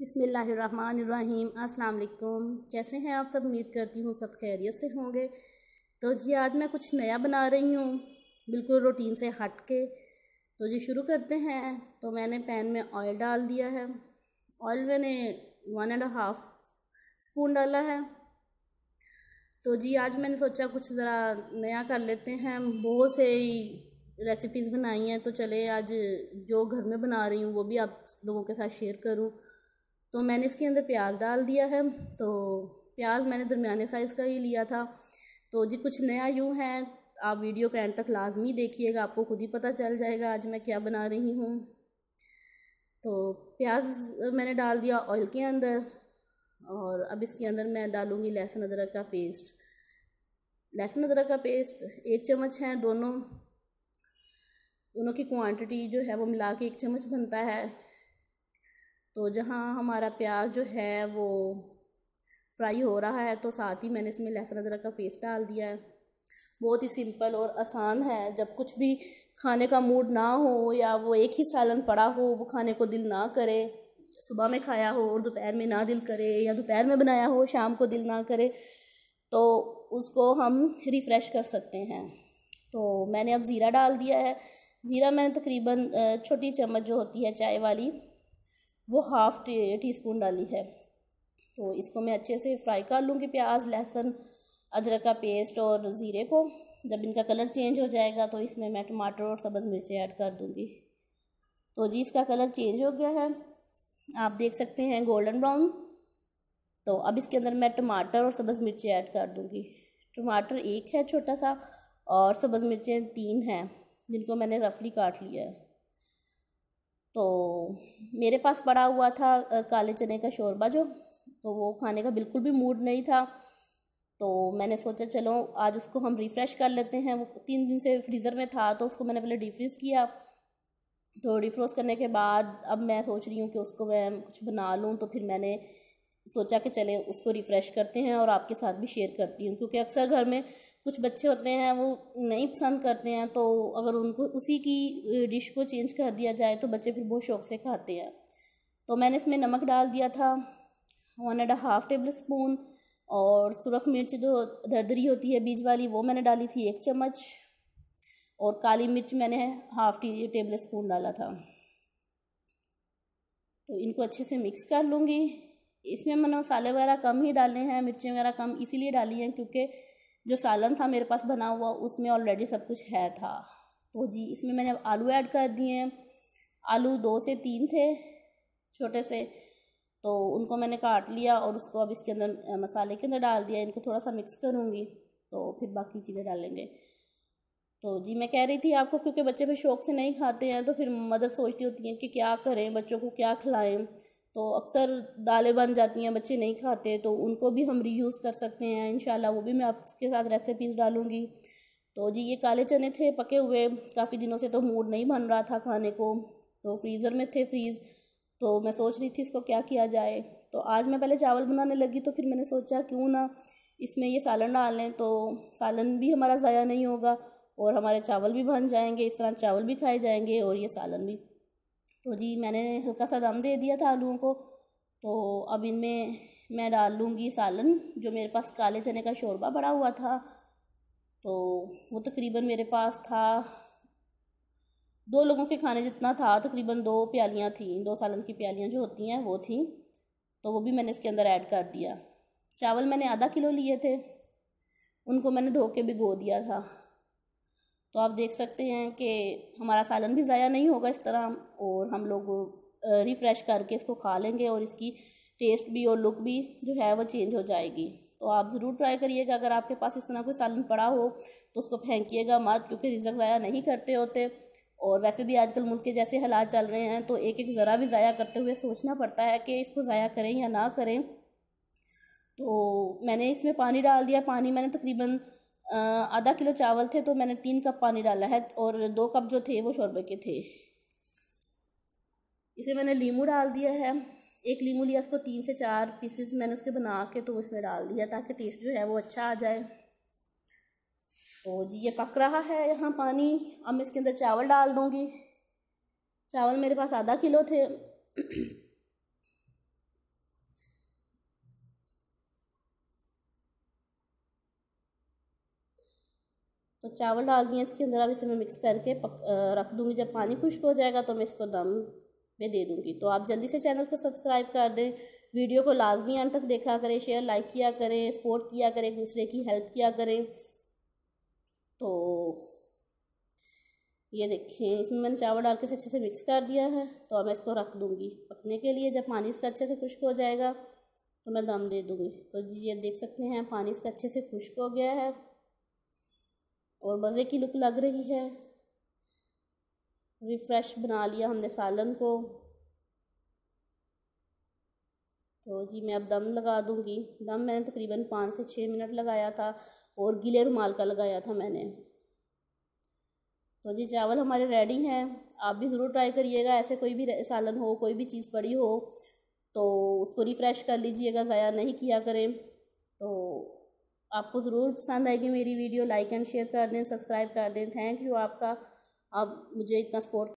बिसमीम् असलकुम कैसे हैं आप सब उम्मीद करती हूँ सब खैरियत से होंगे तो जी आज मैं कुछ नया बना रही हूँ बिल्कुल रूटीन से हट के तो जी शुरू करते हैं तो मैंने पैन में ऑयल डाल दिया है ऑयल मैंने वन एंड हाफ स्पून डाला है तो जी आज मैंने सोचा कुछ ज़रा नया कर लेते हैं बहुत से रेसिपीज़ बनाई हैं तो चले आज जो घर में बना रही हूँ वो भी आप लोगों के साथ शेयर करूँ तो मैंने इसके अंदर प्याज डाल दिया है तो प्याज मैंने दरमियाने साइज़ का ही लिया था तो जी कुछ नया यूँ है आप वीडियो का एंड तक लाजमी देखिएगा आपको खुद ही पता चल जाएगा आज मैं क्या बना रही हूँ तो प्याज मैंने डाल दिया ऑयल के अंदर और अब इसके अंदर मैं डालूँगी लहसुन अदरक का पेस्ट लहसुन अदरक का पेस्ट एक चम्मच है दोनों दोनों की क्वांटिटी जो है वो मिला के एक चम्मच बनता है तो जहाँ हमारा प्याज जो है वो फ्राई हो रहा है तो साथ ही मैंने इसमें लहसुन अदरक का पेस्ट डाल दिया है बहुत ही सिंपल और आसान है जब कुछ भी खाने का मूड ना हो या वो एक ही सालन पड़ा हो वो खाने को दिल ना करे सुबह में खाया हो और दोपहर में ना दिल करे या दोपहर में बनाया हो शाम को दिल ना करे तो उसको हम रिफ़्रेश कर सकते हैं तो मैंने अब ज़ीरा डाल दिया है ज़ीरा मैंने तकरीबन छोटी चम्मच जो होती है चाय वाली वो हाफ़ टी टी स्पून डाली है तो इसको मैं अच्छे से फ्राई कर लूँगी प्याज लहसुन अदरक का पेस्ट और ज़ीरे को जब इनका कलर चेंज हो जाएगा तो इसमें मैं टमाटर और सब्ज़ मिर्चें ऐड कर दूँगी तो जी इसका कलर चेंज हो गया है आप देख सकते हैं गोल्डन ब्राउन तो अब इसके अंदर मैं टमाटर और सब्ज़ मिर्चें ऐड कर दूँगी टमाटर एक है छोटा सा और सब्ज़ मिर्चें तीन हैं जिनको मैंने रफली काट लिया है तो मेरे पास पड़ा हुआ था काले चने का शोरबा जो तो वो खाने का बिल्कुल भी मूड नहीं था तो मैंने सोचा चलो आज उसको हम रिफ़्रेश कर लेते हैं वो तीन दिन से फ्रीज़र में था तो उसको मैंने पहले डिफ्रीज़ किया तो डिफ्रोज करने के बाद अब मैं सोच रही हूँ कि उसको मैं कुछ बना लूँ तो फिर मैंने सोचा कि चले उसको रिफ़्रेश करते हैं और आपके साथ भी शेयर करती हूँ क्योंकि अक्सर घर में कुछ बच्चे होते हैं वो नहीं पसंद करते हैं तो अगर उनको उसी की डिश को चेंज कर दिया जाए तो बच्चे फिर बहुत शौक से खाते हैं तो मैंने इसमें नमक डाल दिया था one and half tablespoon और सुरख मिर्च जो दरदरी होती है बीज वाली वो मैंने डाली थी एक चम्मच और काली मिर्च मैंने हाफ़ टी टेबल स्पून डाला था तो इनको अच्छे से मिक्स कर लूँगी इसमें मैंने मसाले वगैरह कम ही डाले हैं मिर्ची वगैरह कम इसीलिए डाली हैं क्योंकि जो सालन था मेरे पास बना हुआ उसमें ऑलरेडी सब कुछ है था तो जी इसमें मैंने आलू ऐड कर दिए हैं आलू दो से तीन थे छोटे से तो उनको मैंने काट लिया और उसको अब इसके अंदर मसाले के अंदर डाल दिया इनको थोड़ा सा मिक्स करूँगी तो फिर बाकी चीज़ें डालेंगे तो जी मैं कह रही थी आपको क्योंकि बच्चे फिर शौक से नहीं खाते हैं तो फिर मदर सोचती होती हैं कि क्या करें बच्चों को क्या खिलाएं तो अक्सर दालें बन जाती हैं बच्चे नहीं खाते तो उनको भी हम रीयूज़ कर सकते हैं इन वो भी मैं आपके साथ रेसिपीज़ डालूँगी तो जी ये काले चने थे पके हुए काफ़ी दिनों से तो मूड नहीं बन रहा था खाने को तो फ्रीज़र में थे फ्रीज़ तो मैं सोच रही थी इसको क्या किया जाए तो आज मैं पहले चावल बनाने लगी तो फिर मैंने सोचा क्यों ना इसमें ये सालन डाल लें तो सालन भी हमारा ज़ाया नहीं होगा और हमारे चावल भी बन जाएंगे इस तरह चावल भी खाए जाएंगे और ये सालन भी तो जी मैंने हल्का सा दम दे दिया था आलूओं को तो अब इनमें मैं डाल लूँगी सालन जो मेरे पास काले चने का शोरबा बड़ा हुआ था तो वो तकरीबन मेरे पास था दो लोगों के खाने जितना था तकरीबन दो प्यालियाँ थी दो सालन की प्यालियाँ जो होती हैं वो थी तो वो भी मैंने इसके अंदर ऐड कर दिया चावल मैंने आधा किलो लिए थे उनको मैंने धो के भिगो दिया था तो आप देख सकते हैं कि हमारा सालन भी ज़ाया नहीं होगा इस तरह और हम लोग रिफ़्रेश करके इसको खा लेंगे और इसकी टेस्ट भी और लुक भी जो है वो चेंज हो जाएगी तो आप ज़रूर ट्राई करिएगा अगर आपके पास इस तरह कोई सालन पड़ा हो तो उसको फेंकीेगा मत क्योंकि रिजक ज़ाया नहीं करते होते और वैसे भी आजकल मुल्क के जैसे हालात चल रहे हैं तो एक एक ज़रा भी ज़ाया करते हुए सोचना पड़ता है कि इसको ज़ाया करें या ना करें तो मैंने इसमें पानी डाल दिया पानी मैंने तकरीबन आधा किलो चावल थे तो मैंने तीन कप पानी डाला है और दो कप जो थे वो शोरबे के थे इसे मैंने लीमू डाल दिया है एक लीमू लिया उसको तीन से चार पीसेस मैंने उसके बना के तो इसमें डाल दिया ताकि टेस्ट जो है वो अच्छा आ जाए तो जी ये पक रहा है यहाँ पानी अब मैं इसके अंदर चावल डाल दूँगी चावल मेरे पास आधा किलो थे तो चावल डाल दिए इसके अंदर अब इसे मैं मिक्स करके पक, रख दूँगी जब पानी खुश्क हो जाएगा तो मैं इसको दम में दे दूँगी तो आप जल्दी से चैनल को सब्सक्राइब कर दें वीडियो को लाजमी अंत तक देखा करें शेयर लाइक किया करें सपोर्ट किया करें एक दूसरे की हेल्प किया करें तो ये देखें इसमें मैंने चावल डाल के इसे अच्छे से मिक्स कर दिया है तो अब मैं इसको रख दूँगी पकने के लिए जब पानी इसका अच्छे से खुश्क हो जाएगा तो मैं दम दे दूँगी तो जी ये देख सकते हैं पानी इसका अच्छे से खुश्क हो गया है और मज़े की लुक लग रही है रिफ़्रेश बना लिया हमने सालन को तो जी मैं अब दम लगा दूँगी दम मैंने तकरीबन पाँच से छः मिनट लगाया था और गीले रुमाल का लगाया था मैंने तो जी चावल हमारे रेडी हैं आप भी ज़रूर ट्राई करिएगा ऐसे कोई भी सालन हो कोई भी चीज़ पड़ी हो तो उसको रिफ़्रेश कर लीजिएगा ज़ाया नहीं किया करें तो आपको ज़रूर पसंद आएगी मेरी वीडियो लाइक एंड शेयर कर दें सब्सक्राइब कर दें थैंक यू आपका आप मुझे इतना सपोर्ट